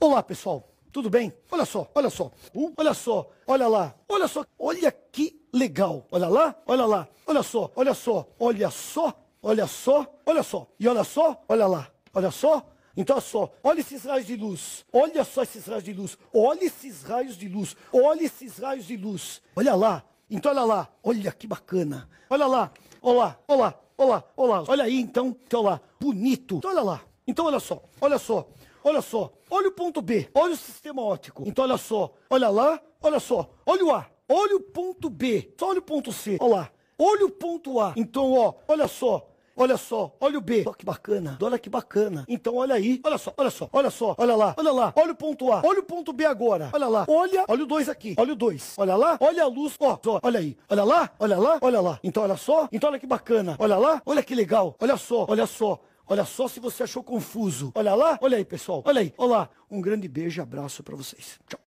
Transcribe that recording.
Olá, pessoal. Tudo bem? Olha só, olha só. Uh, olha só, olha lá. Olha só. Olha que legal. Olha lá, olha lá. Olha só, olha só. Olha só, olha só, olha só. E olha só, olha lá. Olha só. Então, olha só, olha esses raios de luz. Olha só esses raios de luz. Olha esses raios de luz. Olha esses raios de luz. Olha lá. Então, olha lá. Olha que bacana. Olha lá. Olha lá. Olha lá. Olha olha aí, então. Então, olha lá. Bonito. Então, olha lá. Então, olha só. Olha só. Olha só, olha o ponto B, olha o sistema óptico. Então olha só, olha lá, olha só, olha o A, olha o ponto B, só olha o ponto C, olha lá, olha o ponto A. Então, ó, olha só, Olha só, olha o B. Olha que bacana. Olha que bacana. Então olha aí. Olha só, olha só, olha só, olha lá, olha lá. Olha o ponto A. Olha o ponto B agora. Olha lá. Olha, olha o 2 aqui. Olha o 2. Olha lá, olha a luz. Ó, ó, olha aí. Olha lá, olha lá, olha lá. Então olha só. Então olha que bacana. Olha lá, olha que legal. Olha só, olha só. Olha só se você achou confuso. Olha lá, olha aí, pessoal. Olha aí. Olá. Um grande beijo e abraço para vocês. Tchau.